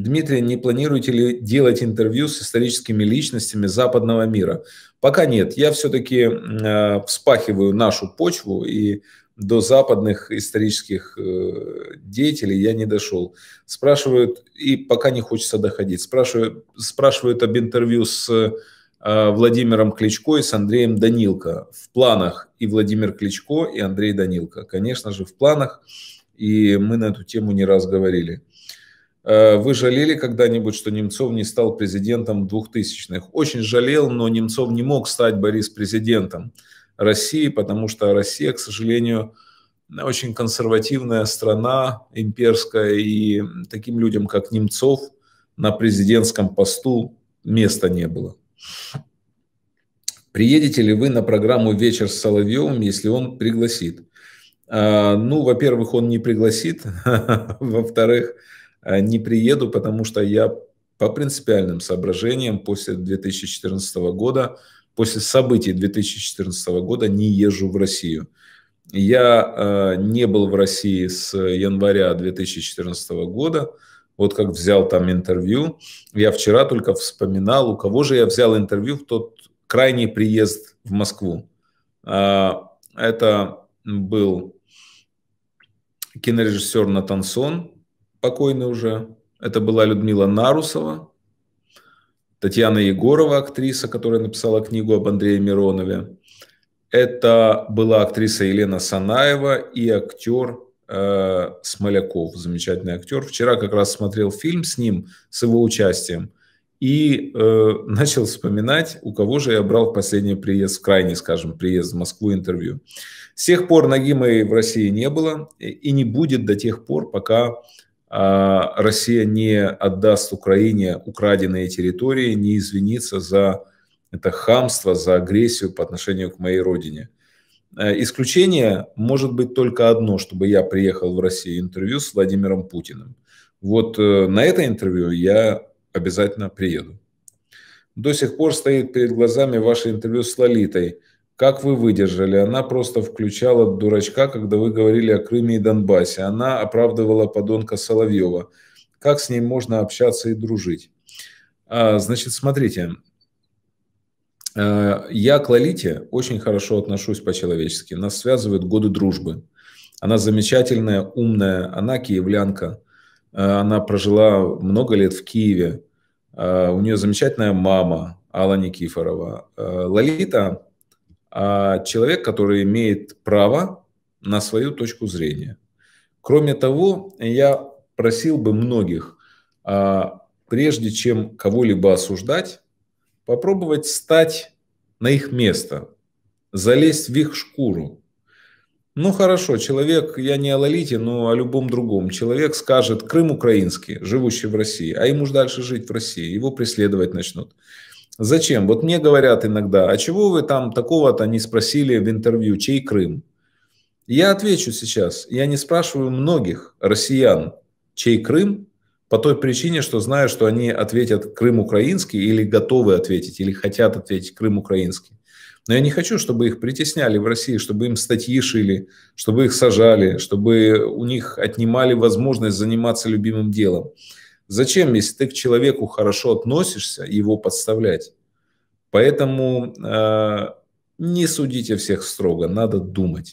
Дмитрий, не планируете ли делать интервью с историческими личностями западного мира? Пока нет. Я все-таки э, вспахиваю нашу почву, и до западных исторических э, деятелей я не дошел. Спрашивают, и пока не хочется доходить, спрашивают, спрашивают об интервью с э, Владимиром Кличко и с Андреем Данилко. В планах и Владимир Кличко, и Андрей Данилко. Конечно же, в планах, и мы на эту тему не раз говорили. Э, вы жалели когда-нибудь, что Немцов не стал президентом 2000-х? Очень жалел, но Немцов не мог стать Борис президентом России, потому что Россия, к сожалению, очень консервативная страна имперская, и таким людям, как Немцов, на президентском посту места не было. Приедете ли вы на программу «Вечер с Соловьевым», если он пригласит? А, ну, во-первых, он не пригласит. Во-вторых, Э, не приеду, потому что я по принципиальным соображениям после 2014 года, после событий 2014 года не езжу в Россию. Я э, не был в России с января 2014 года, вот как взял там интервью. Я вчера только вспоминал, у кого же я взял интервью в тот крайний приезд в Москву. Э, это был кинорежиссер Натансон, покойный уже. Это была Людмила Нарусова, Татьяна Егорова, актриса, которая написала книгу об Андрее Миронове. Это была актриса Елена Санаева и актер э, Смоляков, замечательный актер. Вчера как раз смотрел фильм с ним, с его участием, и э, начал вспоминать, у кого же я брал последний приезд, в крайний, скажем, приезд в Москву интервью. С тех пор ноги моей в России не было и не будет до тех пор, пока а Россия не отдаст Украине украденные территории, не извинится за это хамство, за агрессию по отношению к моей родине. Э, исключение может быть только одно, чтобы я приехал в Россию интервью с Владимиром Путиным. Вот э, на это интервью я обязательно приеду. До сих пор стоит перед глазами ваше интервью с Лолитой – как вы выдержали? Она просто включала дурачка, когда вы говорили о Крыме и Донбассе. Она оправдывала подонка Соловьева. Как с ней можно общаться и дружить? А, значит, смотрите. А, я к Лолите очень хорошо отношусь по-человечески. Нас связывают годы дружбы. Она замечательная, умная, она киевлянка. А, она прожила много лет в Киеве. А, у нее замечательная мама Алла Никифорова. Лолита а, человек, который имеет право на свою точку зрения. Кроме того, я просил бы многих, а, прежде чем кого-либо осуждать, попробовать стать на их место, залезть в их шкуру. Ну хорошо, человек, я не о Лолите, но о любом другом. Человек скажет, Крым украинский, живущий в России, а ему же дальше жить в России, его преследовать начнут. Зачем? Вот мне говорят иногда, а чего вы там такого-то не спросили в интервью, чей Крым? Я отвечу сейчас, я не спрашиваю многих россиян, чей Крым, по той причине, что знаю, что они ответят Крым украинский или готовы ответить, или хотят ответить Крым украинский. Но я не хочу, чтобы их притесняли в России, чтобы им статьи шили, чтобы их сажали, чтобы у них отнимали возможность заниматься любимым делом. Зачем, если ты к человеку хорошо относишься, его подставлять? Поэтому э, не судите всех строго, надо думать.